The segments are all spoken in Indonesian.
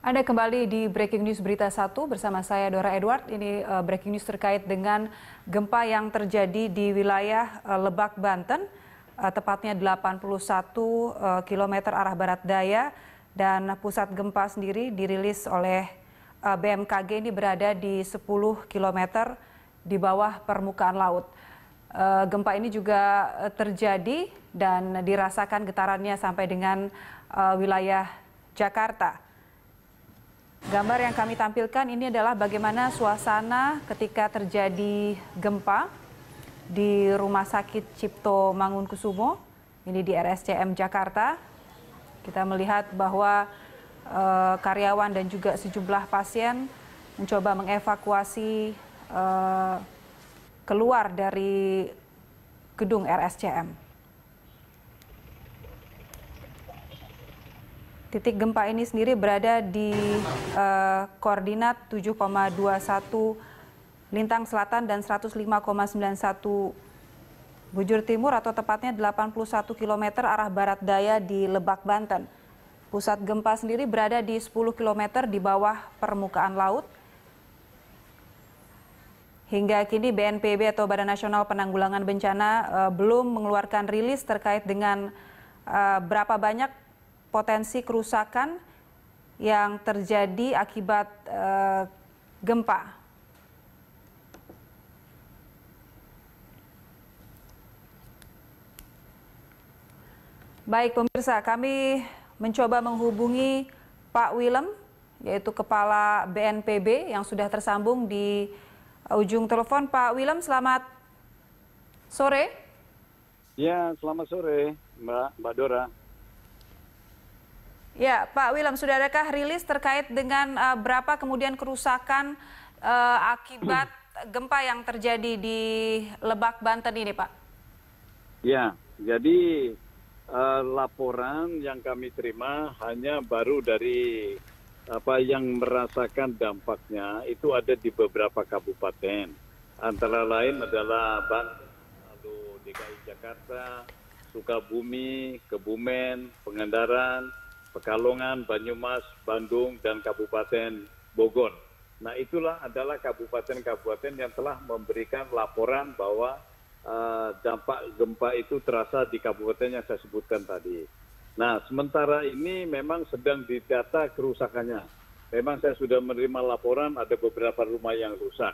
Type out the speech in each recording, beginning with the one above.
Anda kembali di Breaking News Berita 1 bersama saya Dora Edward. Ini uh, Breaking News terkait dengan gempa yang terjadi di wilayah uh, Lebak, Banten, uh, tepatnya 81 uh, km arah barat daya dan pusat gempa sendiri dirilis oleh uh, BMKG ini berada di 10 km di bawah permukaan laut. Uh, gempa ini juga uh, terjadi dan dirasakan getarannya sampai dengan uh, wilayah Jakarta. Gambar yang kami tampilkan ini adalah bagaimana suasana ketika terjadi gempa di Rumah Sakit Cipto Mangunkusumo, ini di RSCM Jakarta. Kita melihat bahwa e, karyawan dan juga sejumlah pasien mencoba mengevakuasi e, keluar dari gedung RSCM. Titik gempa ini sendiri berada di eh, koordinat 7,21 lintang selatan dan 105,91 bujur timur atau tepatnya 81 km arah barat daya di Lebak, Banten. Pusat gempa sendiri berada di 10 km di bawah permukaan laut. Hingga kini BNPB atau Badan Nasional Penanggulangan Bencana eh, belum mengeluarkan rilis terkait dengan eh, berapa banyak potensi kerusakan yang terjadi akibat uh, gempa. Baik pemirsa, kami mencoba menghubungi Pak Willem, yaitu Kepala BNPB yang sudah tersambung di eh, ujung telepon. Pak Willem, selamat sore. Ya, selamat sore Mbak, Mbak Dora. Ya, Pak Wilam, sudah adakah rilis terkait dengan uh, berapa kemudian kerusakan uh, akibat gempa yang terjadi di Lebak, Banten ini, Pak? Ya, jadi uh, laporan yang kami terima hanya baru dari apa yang merasakan dampaknya itu ada di beberapa kabupaten. Antara lain adalah Banten, lalu DKI Jakarta, Sukabumi, Kebumen, Pengendaran. Pekalongan, Banyumas, Bandung, dan Kabupaten Bogor. Nah itulah adalah kabupaten-kabupaten yang telah memberikan laporan bahwa uh, dampak gempa itu terasa di kabupaten yang saya sebutkan tadi. Nah sementara ini memang sedang didata kerusakannya. Memang saya sudah menerima laporan ada beberapa rumah yang rusak.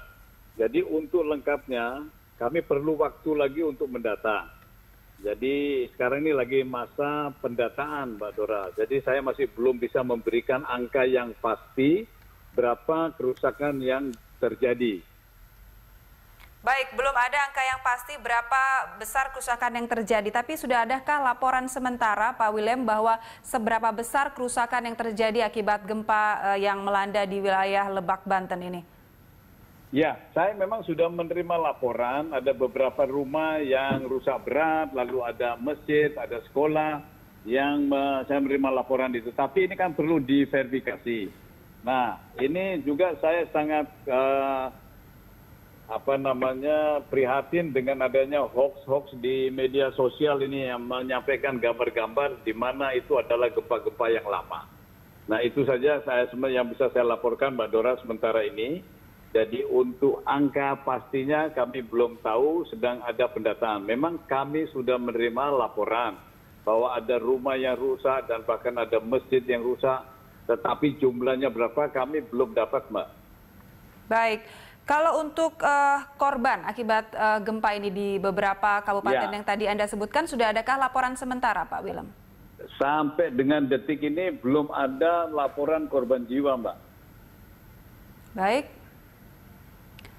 Jadi untuk lengkapnya kami perlu waktu lagi untuk mendata jadi sekarang ini lagi masa pendataan Mbak Dora. Jadi saya masih belum bisa memberikan angka yang pasti berapa kerusakan yang terjadi. Baik, belum ada angka yang pasti berapa besar kerusakan yang terjadi. Tapi sudah adakah laporan sementara Pak William bahwa seberapa besar kerusakan yang terjadi akibat gempa eh, yang melanda di wilayah Lebak Banten ini? ya saya memang sudah menerima laporan ada beberapa rumah yang rusak berat lalu ada masjid ada sekolah yang saya menerima laporan itu tapi ini kan perlu diverifikasi nah ini juga saya sangat eh, apa namanya prihatin dengan adanya hoax-hoax di media sosial ini yang menyampaikan gambar-gambar di mana itu adalah gempa-gempa yang lama. Nah itu saja saya yang bisa saya laporkan Mbak Dora sementara ini jadi untuk angka pastinya kami belum tahu sedang ada pendataan. Memang kami sudah menerima laporan bahwa ada rumah yang rusak dan bahkan ada masjid yang rusak. Tetapi jumlahnya berapa kami belum dapat, Mbak. Baik. Kalau untuk uh, korban akibat uh, gempa ini di beberapa kabupaten ya. yang tadi Anda sebutkan, sudah adakah laporan sementara, Pak Willem? Sampai dengan detik ini belum ada laporan korban jiwa, Mbak. Baik.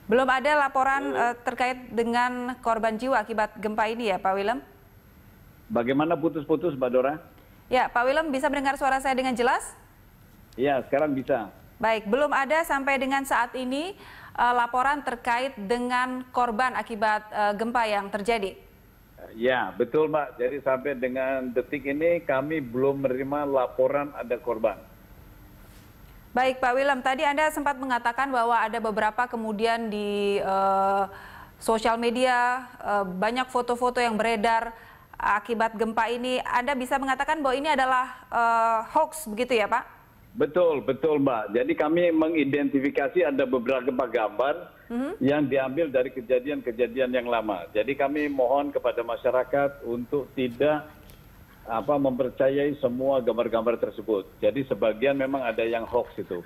Belum ada laporan uh, terkait dengan korban jiwa akibat gempa ini ya Pak Willem? Bagaimana putus-putus Mbak Dora? Ya Pak Willem bisa mendengar suara saya dengan jelas? Ya sekarang bisa. Baik, belum ada sampai dengan saat ini uh, laporan terkait dengan korban akibat uh, gempa yang terjadi. Ya, betul Mbak. Jadi sampai dengan detik ini kami belum menerima laporan ada korban. Baik Pak Willem, tadi Anda sempat mengatakan bahwa ada beberapa kemudian di uh, sosial media uh, banyak foto-foto yang beredar akibat gempa ini. Anda bisa mengatakan bahwa ini adalah uh, hoax begitu ya Pak? Betul, betul Mbak. Jadi kami mengidentifikasi ada beberapa gambar mm-hmm. yang diambil dari kejadian-kejadian yang lama. Jadi kami mohon kepada masyarakat untuk tidak apa mempercayai semua gambar-gambar tersebut. Jadi sebagian memang ada yang hoax itu.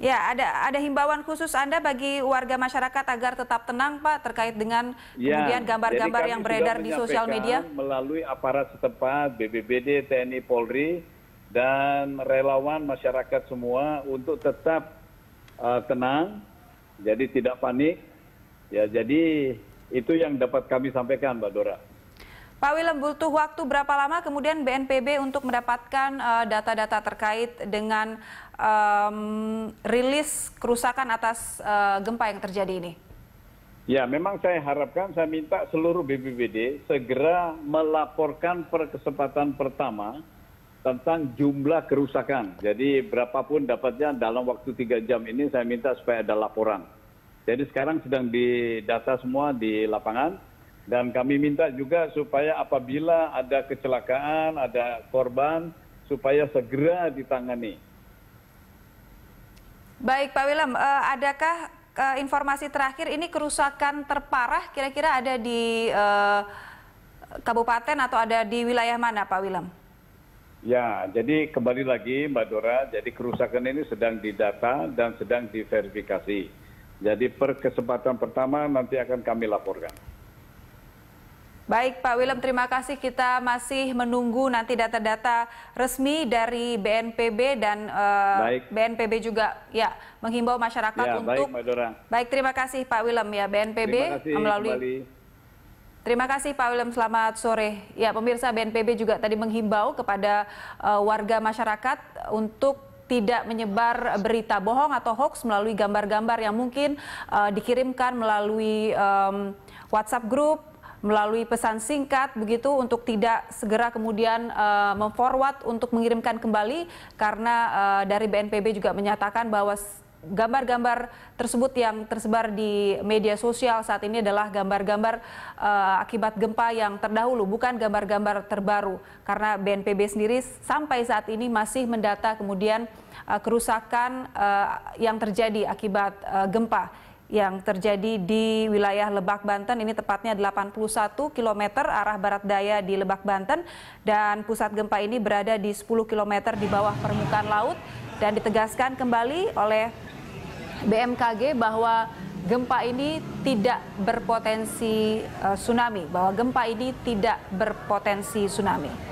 Ya, ada ada himbauan khusus Anda bagi warga masyarakat agar tetap tenang, Pak, terkait dengan ya, kemudian gambar-gambar yang beredar di sosial media melalui aparat setempat, BBBD, TNI, Polri dan relawan masyarakat semua untuk tetap uh, tenang, jadi tidak panik. Ya, jadi itu yang dapat kami sampaikan, Mbak Dora. Pak Willem, butuh waktu berapa lama kemudian BNPB untuk mendapatkan eh, data-data uh, terkait dengan um, rilis kerusakan atas uh, gempa yang terjadi ini? Ya, memang saya harapkan, saya minta seluruh BPBD segera melaporkan per kesempatan pertama tentang jumlah kerusakan. Jadi berapapun dapatnya dalam waktu tiga jam ini saya minta supaya ada laporan. Jadi sekarang sedang didata semua di lapangan dan kami minta juga supaya apabila ada kecelakaan, ada korban, supaya segera ditangani. Baik Pak Willem, eh, adakah eh, informasi terakhir ini kerusakan terparah kira-kira ada di eh, kabupaten atau ada di wilayah mana Pak Willem? Ya, jadi kembali lagi Mbak Dora, jadi kerusakan ini sedang didata dan sedang diverifikasi. Jadi per kesempatan pertama nanti akan kami laporkan. Baik Pak Willem, terima kasih. Kita masih menunggu nanti data-data resmi dari BNPB dan uh, eh, BNPB juga ya menghimbau masyarakat ya, untuk. Baik, baik, terima kasih Pak Willem ya BNPB terima kasih, melalui. Kembali. Terima kasih Pak Willem, selamat sore. Ya pemirsa BNPB juga tadi menghimbau kepada uh, warga masyarakat untuk tidak menyebar berita bohong atau hoax melalui gambar-gambar yang mungkin uh, dikirimkan melalui um, WhatsApp grup melalui pesan singkat begitu untuk tidak segera kemudian uh, memforward untuk mengirimkan kembali karena uh, dari BNPB juga menyatakan bahwa gambar-gambar tersebut yang tersebar di media sosial saat ini adalah gambar-gambar uh, akibat gempa yang terdahulu, bukan gambar-gambar terbaru. Karena BNPB sendiri sampai saat ini masih mendata kemudian uh, kerusakan uh, yang terjadi akibat uh, gempa yang terjadi di wilayah Lebak Banten ini tepatnya 81 km arah barat daya di Lebak Banten dan pusat gempa ini berada di 10 km di bawah permukaan laut dan ditegaskan kembali oleh BMKG bahwa gempa ini tidak berpotensi eh, tsunami bahwa gempa ini tidak berpotensi tsunami.